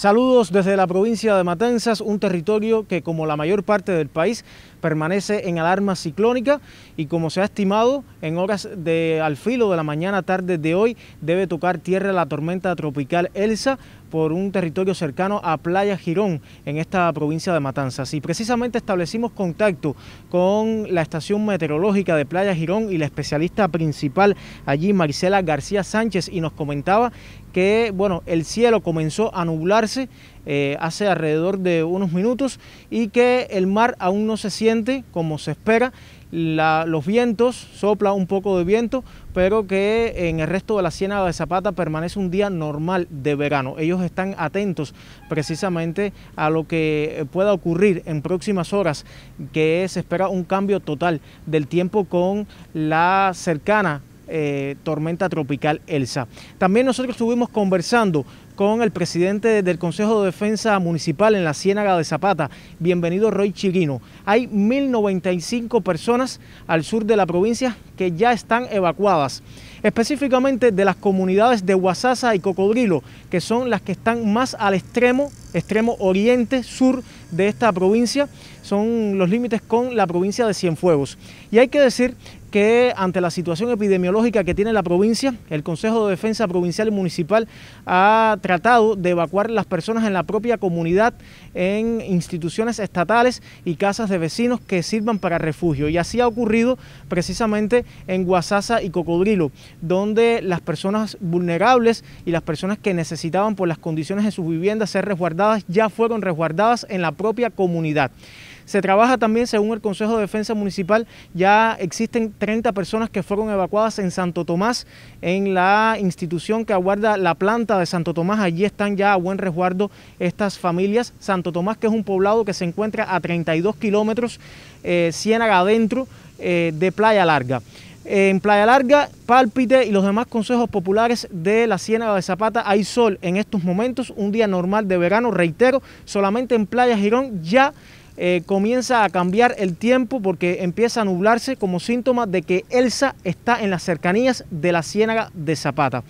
Saludos desde la provincia de Matanzas, un territorio que como la mayor parte del país permanece en alarma ciclónica y como se ha estimado en horas de al filo de la mañana tarde de hoy debe tocar tierra la tormenta tropical Elsa por un territorio cercano a Playa Girón, en esta provincia de Matanzas. Y precisamente establecimos contacto con la estación meteorológica de Playa Girón y la especialista principal allí, Marisela García Sánchez, y nos comentaba que, bueno, el cielo comenzó a nublarse eh, hace alrededor de unos minutos y que el mar aún no se siente como se espera. los vientos, sopla un poco de viento, pero que en el resto de la Ciénaga de Zapata permanece un día normal de verano. Ellos están atentos precisamente a lo que pueda ocurrir en próximas horas, que se espera un cambio total del tiempo con la cercana eh, tormenta tropical Elsa. También nosotros estuvimos conversando con el presidente del Consejo de Defensa Municipal en la Ciénaga de Zapata. Bienvenido Roy Chirino. Hay 1.095 personas al sur de la provincia que ya están evacuadas, específicamente de las comunidades de Huasasa y Cocodrilo, que son las que están más al extremo, extremo oriente, sur de esta provincia, son los límites con la provincia de Cienfuegos. Y hay que decir que ante la situación epidemiológica que tiene la provincia, el Consejo de Defensa Provincial y Municipal ha tratado de evacuar las personas en la propia comunidad, en instituciones estatales y casas de vecinos que sirvan para refugio. Y así ha ocurrido precisamente en Guasasa y Cocodrilo, donde las personas vulnerables y las personas que necesitaban por las condiciones de sus viviendas ser resguardadas ya fueron resguardadas en la propia comunidad. Se trabaja también, según el Consejo de Defensa Municipal, ya existen 30 personas que fueron evacuadas en Santo Tomás, en la institución que aguarda la planta de Santo Tomás. Allí están ya a buen resguardo estas familias. Santo Tomás, que es un poblado que se encuentra a 32 kilómetros, eh, Ciénaga adentro, eh, de Playa Larga en Playa Larga, Pálpite y los demás consejos populares de la Ciénaga de Zapata hay sol en estos momentos, un día normal de verano, reitero, solamente en Playa Girón ya eh, comienza a cambiar el tiempo porque empieza a nublarse como síntoma de que Elsa está en las cercanías de la ciénaga de Zapata.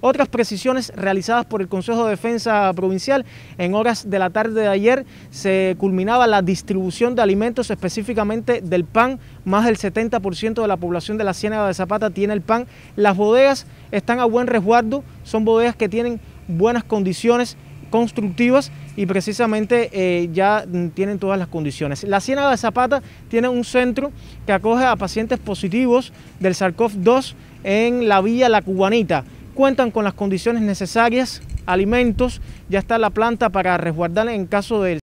Otras precisiones realizadas por el Consejo de Defensa Provincial en horas de la tarde de ayer se culminaba la distribución de alimentos, específicamente del pan. Más del 70% de la población de la Ciénaga de Zapata tiene el pan. Las bodegas están a buen resguardo, son bodegas que tienen buenas condiciones constructivas y precisamente eh, ya tienen todas las condiciones. La Ciénaga de Zapata tiene un centro que acoge a pacientes positivos del sars 2 en la vía La Cubanita. Cuentan con las condiciones necesarias, alimentos, ya está la planta para resguardar en caso de